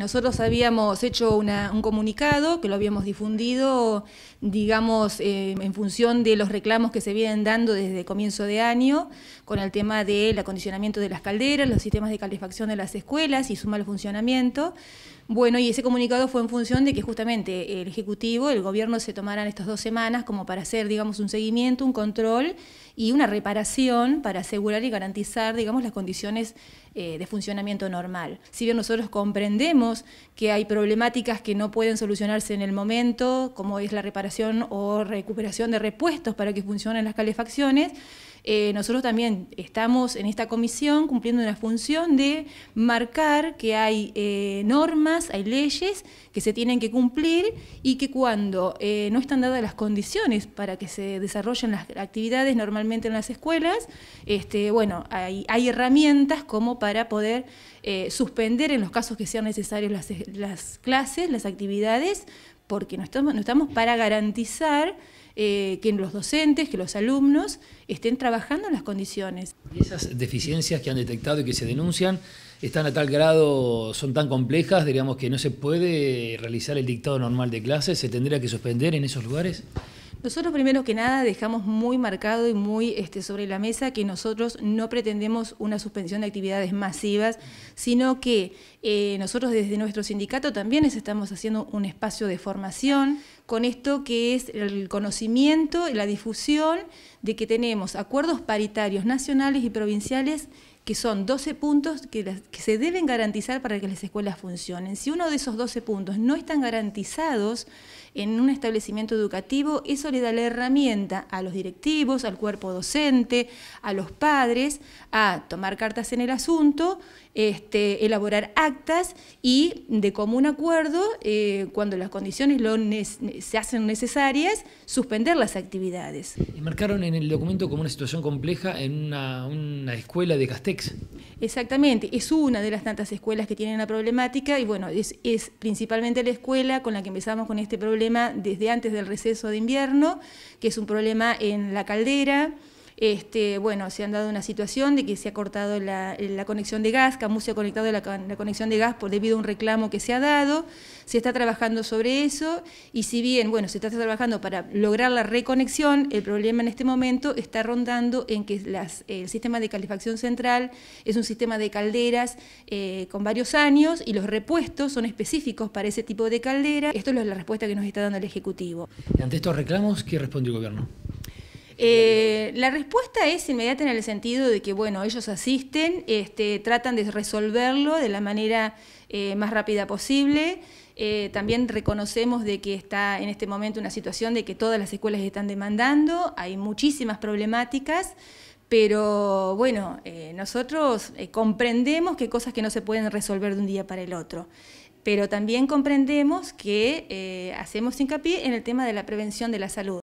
Nosotros habíamos hecho un comunicado que lo habíamos difundido, digamos, eh, en función de los reclamos que se vienen dando desde comienzo de año, con el tema del acondicionamiento de las calderas, los sistemas de calefacción de las escuelas y su mal funcionamiento. Bueno, y ese comunicado fue en función de que justamente el Ejecutivo, el Gobierno, se tomaran estas dos semanas como para hacer, digamos, un seguimiento, un control y una reparación para asegurar y garantizar, digamos, las condiciones eh, de funcionamiento normal. Si bien nosotros comprendemos que hay problemáticas que no pueden solucionarse en el momento, como es la reparación o recuperación de repuestos para que funcionen las calefacciones. Eh, nosotros también estamos en esta comisión cumpliendo una función de marcar que hay eh, normas, hay leyes que se tienen que cumplir y que cuando eh, no están dadas las condiciones para que se desarrollen las actividades normalmente en las escuelas, este, bueno, hay, herramientas como para poder suspender en los casos que sean necesarios las, clases, las actividades, porque no no estamos para garantizar eh, que los docentes, que los alumnos estén trabajando en las condiciones. esas deficiencias que han detectado y que se denuncian están a tal grado, son tan complejas, diríamos que no se puede realizar el dictado normal de clases? ¿Se tendría que suspender en esos lugares? Nosotros primero que nada dejamos muy marcado y muy este, sobre la mesa que nosotros no pretendemos una suspensión de actividades masivas, sino que eh, nosotros desde nuestro sindicato también estamos haciendo un espacio de formación con esto que es el conocimiento y la difusión de que tenemos acuerdos paritarios nacionales y provinciales que son 12 puntos que, se deben garantizar para que las escuelas funcionen. Si uno de esos 12 puntos no están garantizados en un establecimiento educativo, eso le da la herramienta a los directivos, al cuerpo docente, a los padres, a tomar cartas en el asunto, este, elaborar actas y de común acuerdo, eh, cuando las condiciones lo se hacen necesarias, suspender las actividades. Y marcaron en el documento como una situación compleja en una, escuela de Castellón Exactamente, es una de las tantas escuelas que tienen la problemática y bueno, es, principalmente la escuela con la que empezamos con este problema desde antes del receso de invierno, que es un problema en la caldera, este, bueno, se han dado una situación de que se ha cortado la, conexión de gas, Camus se ha conectado la, conexión de gas por, debido a un reclamo que se ha dado, se está trabajando sobre eso y si bien, bueno, se está trabajando para lograr la reconexión, el problema en este momento está rondando en que el sistema de calefacción central es un sistema de calderas eh, con varios años y los repuestos son específicos para ese tipo de caldera. Esto es la respuesta que nos está dando el Ejecutivo. Ante estos reclamos, ¿qué responde el gobierno? Eh, la respuesta es inmediata en el sentido de que, bueno, ellos asisten, este, tratan de resolverlo de la manera eh, más rápida posible. Eh, también reconocemos de que está en este momento una situación de que todas las escuelas están demandando, hay muchísimas problemáticas, pero bueno, nosotros comprendemos que cosas que no se pueden resolver de un día para el otro pero también comprendemos que hacemos hincapié en el tema de la prevención de la salud.